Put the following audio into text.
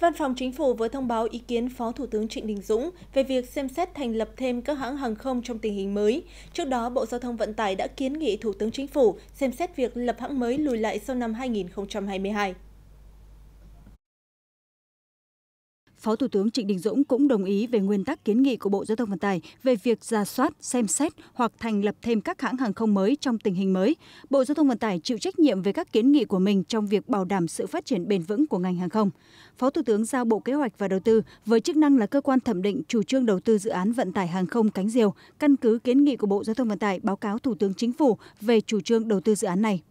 Văn phòng Chính phủ vừa thông báo ý kiến Phó Thủ tướng Trịnh Đình Dũng về việc xem xét thành lập thêm các hãng hàng không trong tình hình mới. Trước đó, Bộ Giao thông Vận tải đã kiến nghị Thủ tướng Chính phủ xem xét việc lập hãng mới lùi lại sau năm 2022. phó thủ tướng trịnh đình dũng cũng đồng ý về nguyên tắc kiến nghị của bộ giao thông vận tải về việc ra soát xem xét hoặc thành lập thêm các hãng hàng không mới trong tình hình mới bộ giao thông vận tải chịu trách nhiệm về các kiến nghị của mình trong việc bảo đảm sự phát triển bền vững của ngành hàng không phó thủ tướng giao bộ kế hoạch và đầu tư với chức năng là cơ quan thẩm định chủ trương đầu tư dự án vận tải hàng không cánh diều căn cứ kiến nghị của bộ giao thông vận tải báo cáo thủ tướng chính phủ về chủ trương đầu tư dự án này